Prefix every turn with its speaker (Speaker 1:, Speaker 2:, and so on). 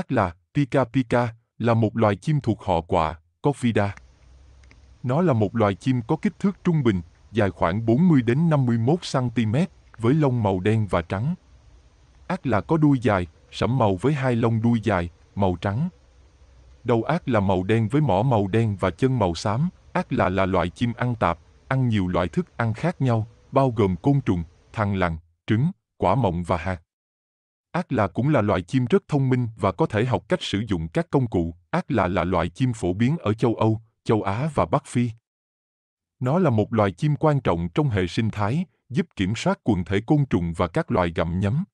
Speaker 1: ác là Pica pica là một loài chim thuộc họ quạ, Cophyda. Nó là một loài chim có kích thước trung bình, dài khoảng 40 đến 51 cm, với lông màu đen và trắng. Ác là có đuôi dài, sẫm màu với hai lông đuôi dài, màu trắng. Đầu ác là màu đen với mỏ màu đen và chân màu xám. Ác là là loại chim ăn tạp, ăn nhiều loại thức ăn khác nhau, bao gồm côn trùng, thằn lằn, trứng, quả mọng và hạt. Ác là cũng là loài chim rất thông minh và có thể học cách sử dụng các công cụ. Ác là là loài chim phổ biến ở châu Âu, châu Á và Bắc Phi. Nó là một loài chim quan trọng trong hệ sinh thái, giúp kiểm soát quần thể côn trùng và các loài gặm nhấm.